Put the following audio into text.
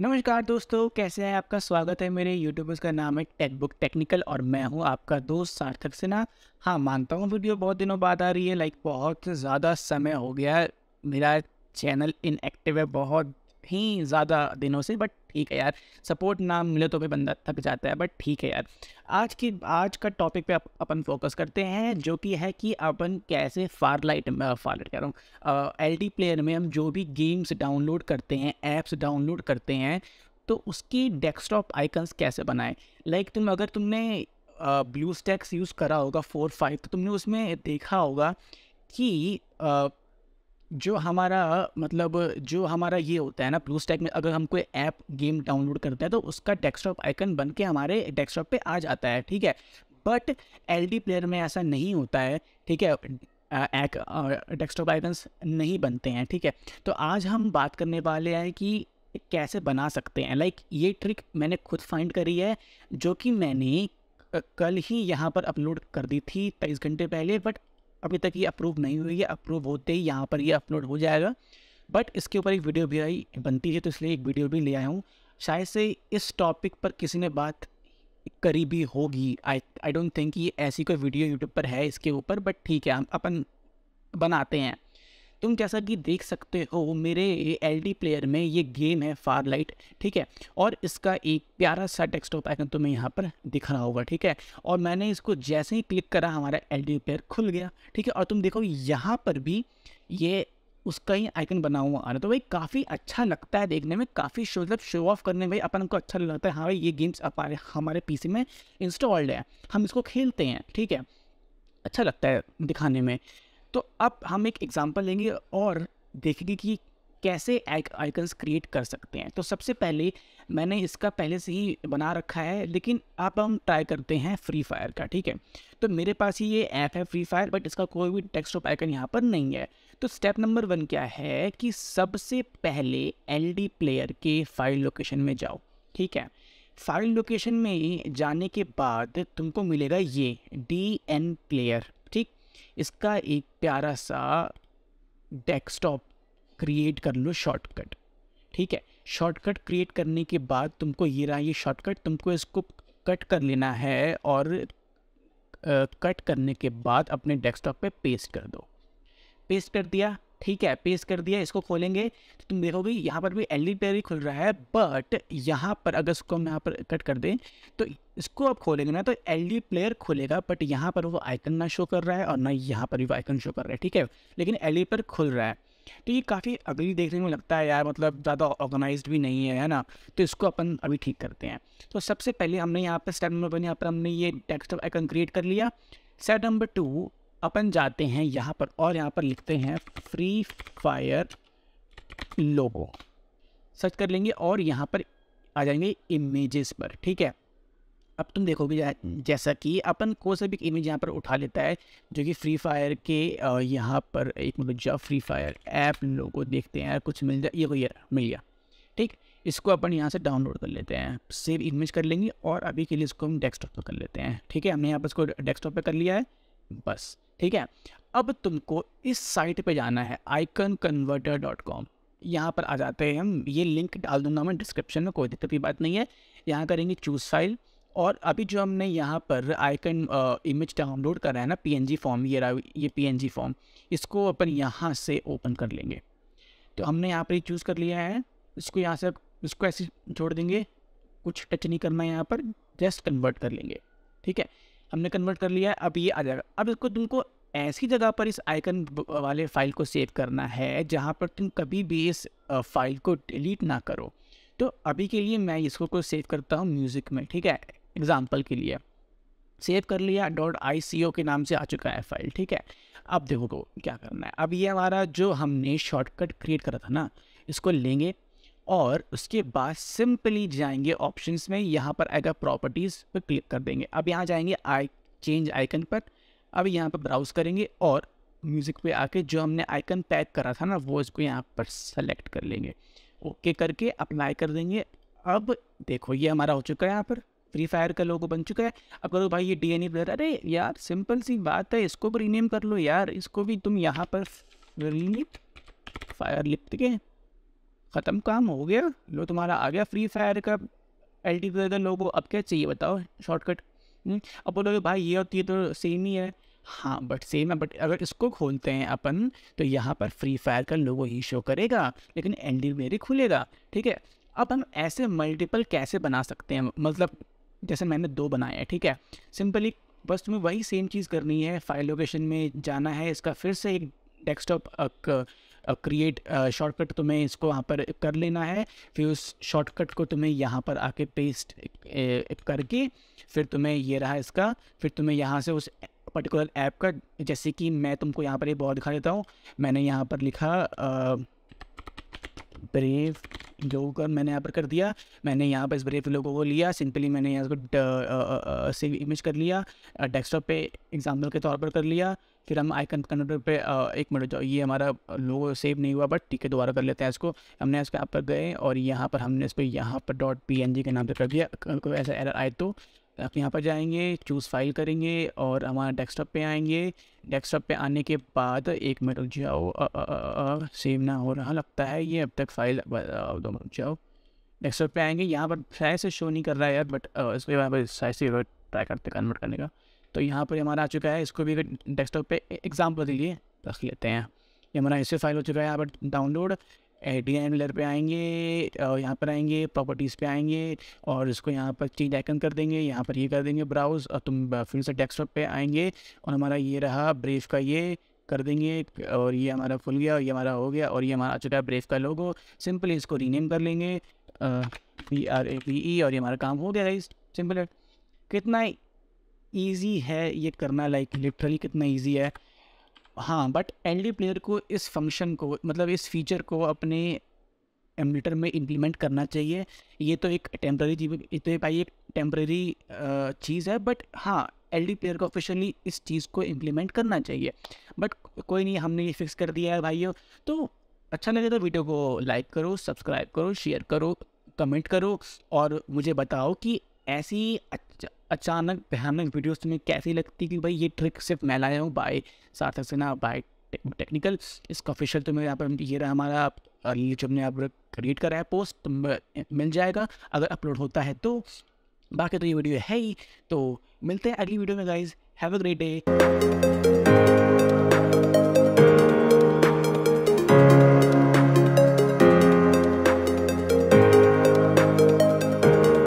नमस्कार दोस्तों कैसे हैं आपका स्वागत है मेरे यूट्यूबर्स का नाम है टेकबुक टेक्निकल और मैं हूं आपका दोस्त सार्थक सिन्हा हाँ मानता हूं वीडियो बहुत दिनों बाद आ रही है लाइक बहुत ज़्यादा समय हो गया मेरा चैनल इनएक्टिव है बहुत ही ज़्यादा दिनों से बट ठीक है यार सपोर्ट ना मिले तो भी बंदा थक जाता है बट ठीक है यार आज की आज का टॉपिक पे अप, अपन फोकस करते हैं जो कि है कि अपन कैसे फार लाइट में फार लाइट कह रहा हूँ एल डी प्लेयर में हम जो भी गेम्स डाउनलोड करते हैं ऐप्स डाउनलोड करते हैं तो उसकी डेस्कटॉप आइकन्स कैसे बनाएं लाइक like तुम अगर तुमने ब्लू स्टैक्स यूज़ करा होगा फोर फाइव तो तुमने उसमें देखा होगा कि uh, जो हमारा मतलब जो हमारा ये होता है ना ब्लू स्टैक में अगर हम कोई ऐप गेम डाउनलोड करते हैं तो उसका डेस्कटॉप आइकन बन के हमारे डेस्कटॉप पे आ जाता है ठीक है बट एल प्लेयर में ऐसा नहीं होता है ठीक है एक डेस्कटॉप आइकन्स नहीं बनते हैं ठीक है तो आज हम बात करने वाले हैं कि कैसे बना सकते हैं लाइक like, ये ट्रिक मैंने खुद फाइंड करी है जो कि मैंने कल ही यहाँ पर अपलोड कर दी थी तेईस घंटे पहले बट अभी तक ये अप्रूव नहीं हुई है अप्रूव होते ही यहाँ पर ये अपलोड हो जाएगा बट इसके ऊपर एक वीडियो भी आई बनती है तो इसलिए एक वीडियो भी ले आया हूँ शायद से इस टॉपिक पर किसी ने बात करी भी होगी आई आई डोंट थिंक ये ऐसी कोई वीडियो यूट्यूब पर है इसके ऊपर बट ठीक है हम अपन बनाते हैं तुम जैसा कि देख सकते हो मेरे एल प्लेयर में ये गेम है फार लाइट ठीक है और इसका एक प्यारा सा डेस्कटॉप आइकन तुम्हें यहाँ पर दिख रहा होगा ठीक है और मैंने इसको जैसे ही क्लिक करा हमारा एल प्लेयर खुल गया ठीक है और तुम देखो यहाँ पर भी ये उसका ही आइकन बना हुआ आ रहा तो भाई काफ़ी अच्छा लगता है देखने में काफ़ी शो मतलब शो ऑफ करने में अपन को अच्छा लगता है हाँ भाई ये गेम्स हमारे हमारे पीसी में इंस्टॉल्ड है हम इसको खेलते हैं ठीक है अच्छा लगता है दिखाने में तो अब हम एक एग्ज़ाम्पल लेंगे और देखेंगे कि कैसे आइकन्स क्रिएट कर सकते हैं तो सबसे पहले मैंने इसका पहले से ही बना रखा है लेकिन अब हम ट्राई करते हैं फ्री फायर का ठीक है तो मेरे पास ही ये ऐप है फ्री फायर बट इसका कोई भी डेस्कटॉप आइकन यहाँ पर नहीं है तो स्टेप नंबर वन क्या है कि सबसे पहले एल प्लेयर के फाइल लोकेशन में जाओ ठीक है फाइल लोकेशन में जाने के बाद तुमको मिलेगा ये डी एन प्लेयर इसका एक प्यारा सा डेस्कटॉप क्रिएट कर लो शॉर्टकट ठीक है शॉर्टकट क्रिएट करने के बाद तुमको ये रहा ये शॉर्टकट तुमको इसको कट कर लेना है और कट करने के बाद अपने डेस्कटॉप पे पेस्ट कर दो पेस्ट कर दिया ठीक है पेज कर दिया इसको खोलेंगे तो तुम देखोगे यहाँ पर भी एल पेयर ही खुल रहा है बट यहाँ पर अगर इसको हम यहाँ पर कट कर दें तो इसको अब खोलेंगे ना तो एल डी प्लेयर खुलेगा बट यहाँ पर वो आइकन ना शो कर रहा है और ना यहाँ पर भी वो आइकन शो कर रहा है ठीक है लेकिन एल पर खुल रहा है तो ये काफ़ी अगली देखने में लगता है यार मतलब ज़्यादा ऑर्गेनाइज भी नहीं है है ना तो इसको अपन अभी ठीक करते हैं तो सबसे पहले हमने यहाँ पर स्टेप नंबर वन यहाँ पर हमने ये डेस्कटॉप आइकन क्रिएट कर लिया स्टेप नंबर टू अपन जाते हैं यहाँ पर और यहाँ पर लिखते हैं फ्री फायर लोगो सर्च कर लेंगे और यहाँ पर आ जाएंगे इमेजेस पर ठीक है अब तुम देखोगे हम्म। जैसा कि अपन को से भी इमेज यहाँ पर उठा लेता है जो कि फ्री फायर के यहाँ पर एक मतलब जो फ्री फायर ऐप लोगो देखते हैं कुछ मिल जाए ये कोई मिल गया ठीक इसको अपन यहाँ से डाउनलोड कर लेते हैं सेव इमेज कर लेंगे और अभी के लिए इसको हम डेस्कटॉप पर कर लेते हैं ठीक है हमने यहाँ पर इसको डेस्कटॉप पर कर लिया है बस ठीक है अब तुमको इस साइट पे जाना है आइकन कन्वर्टर डॉट कॉम यहाँ पर आ जाते हैं हम ये लिंक डाल दूंगा मैं डिस्क्रिप्शन में कोई दिक्कत की बात नहीं है यहाँ करेंगे चूज फाइल और अभी जो हमने यहाँ पर आइकन इमेज डाउनलोड करा है ना पी फॉर्म ये रहा ये पी फॉर्म इसको अपन यहाँ से ओपन कर लेंगे तो हमने यहाँ पर चूज़ कर लिया है इसको यहाँ से इसको ऐसे छोड़ देंगे कुछ टच नहीं करना है यहाँ पर जस्ट कन्वर्ट कर लेंगे ठीक है हमने कन्वर्ट कर लिया है अब ये आ जाएगा अब इसको तुमको ऐसी जगह पर इस आइकन वाले फाइल को सेव करना है जहाँ पर तुम कभी भी इस फाइल को डिलीट ना करो तो अभी के लिए मैं इसको को सेव करता हूँ म्यूज़िक में ठीक है एग्ज़ाम्पल के लिए सेव कर लिया डॉट आई सी ओ के नाम से आ चुका है फाइल ठीक है अब देखो क्या करना है अब ये हमारा जो हमने शॉर्टकट क्रिएट करा था ना इसको लेंगे और उसके बाद सिंपली जाएंगे ऑप्शंस में यहाँ पर आएगा प्रॉपर्टीज़ पर क्लिक कर देंगे अब यहाँ जाएंगे आई चेंज आइकन पर अब यहाँ पर ब्राउज़ करेंगे और म्यूज़िक पे आके जो हमने आइकन पैक करा था ना वो इसको यहाँ पर सेलेक्ट कर लेंगे ओके करके अप्लाई कर देंगे अब देखो ये हमारा हो चुका है यहाँ पर फ्री फायर का लोगो बन चुका है अब करो भाई ये डी एन प्लेयर अरे यार सिंपल सी बात है इसको भी रीनेम कर लो यार इसको भी तुम यहाँ पर फायर लिख के ख़त्म काम हो गया लो तुम्हारा आ गया फ्री फायर का एल टी पी लोगों अब क्या चाहिए बताओ शॉर्टकट हम्म, अब बोलोगे भाई ये होती है तो सेम ही है हाँ बट सेम है बट अगर इसको खोलते हैं अपन तो यहाँ पर फ्री फायर का लोगो ही शो करेगा लेकिन एल डी मेरी खुलेगा ठीक है अब हम ऐसे मल्टीपल कैसे बना सकते हैं मतलब जैसे मैंने दो बनाए हैं ठीक है सिंपली बस तुम्हें वही सेम चीज़ करनी है फाइल लोकेशन में जाना है इसका फिर से एक डेस्कटॉप क्रिएट शॉर्टकट तुम्हें इसको वहाँ पर कर लेना है फिर उस शॉर्टकट को तुम्हें यहाँ पर आके पेस्ट करके फिर तुम्हें ये रहा इसका फिर तुम्हें यहाँ से उस पर्टिकुलर ऐप का जैसे कि मैं तुमको यहाँ पर ये बहुत दिखा देता हूँ मैंने यहाँ पर लिखा ब्रेव लोगों का मैंने यहाँ पर कर दिया मैंने यहाँ पर इस ब्रेव लोगों को लिया सिंपली मैंने यहाँ पर सेव इमेज कर लिया डेस्कटॉप पे एग्जाम्पल के तौर पर कर लिया फिर हम आइकन कन्वर्टर पे एक मिनट जाओ तो ये हमारा लोगो सेव नहीं हुआ बट ठीक है दोबारा कर लेते हैं इसको हमने इस पर आप पर गए और यहाँ पर हमने इस पर यहाँ पर डॉट पी के नाम से कर दिया ऐसा एरर आए तो आप यहाँ पर जाएंगे चूज़ फाइल करेंगे और हमारा डेस्कटॉप पे आएंगे डेस्कटॉप पे आने के बाद एक मिनट रुक जाओ सेव ना हो रहा लगता है ये अब तक फाइल दो मिनट रुक जाओ डेस्कटॉप पे आएंगे यहाँ पर शायद से शो नहीं कर रहा है यार बट इसको यहाँ पर शायद से ट्राई करते कन्वर्ट करने का तो यहाँ पर हमारा आ चुका है इसको भी डेस्कटॉप पे एग्जाम्पल के लिए रख लेते हैं ये हमारा ऐसे फाइल हो चुका है यहाँ पर डाउनलोड एडिंग एंगुलर पे आएंगे यहाँ पर आएंगे प्रॉपर्टीज़ पे आएंगे और इसको यहाँ पर चेंज आइकन कर देंगे यहाँ पर ये कर देंगे ब्राउज़ और तुम फिर से डेस्कटॉप पे आएंगे और हमारा ये रहा ब्रेफ का ये कर देंगे और ये हमारा फुल गया और ये हमारा हो गया और ये हमारा आ चुका है ब्रेफ का लोगो सिंपली इसको रीनेम कर लेंगे P R A P E और ये हमारा काम हो गया गाइस सिंपल है कितना ईजी है ये करना लाइक like, लिटरली कितना ईजी है हाँ बट एल प्लेयर को इस फंक्शन को मतलब इस फीचर को अपने एमिटर में इम्प्लीमेंट करना चाहिए ये तो एक टेम्प्रेरी चीज ये तो भाई एक टेम्प्रेरी चीज़ है बट हाँ एल डी प्लेयर को ऑफिशियली इस चीज़ को इम्प्लीमेंट करना चाहिए बट कोई नहीं हमने ये फिक्स कर दिया है भाइयों तो अच्छा लगे तो वीडियो को लाइक करो सब्सक्राइब करो शेयर करो कमेंट करो और मुझे बताओ कि ऐसी अचानक भयानक वीडियोस तुम्हें कैसी लगती कि भाई ये ट्रिक सिर्फ मैं लाया हूँ by Sarthak Sinha by technical इसका ऑफिशियल तुम्हें यहाँ पर ये रहा हमारा जो हमने आप क्रिएट करा है पोस्ट मिल जाएगा अगर अपलोड होता है तो बाकी तो ये वीडियो है ही तो मिलते हैं अगली वीडियो में guys have a great day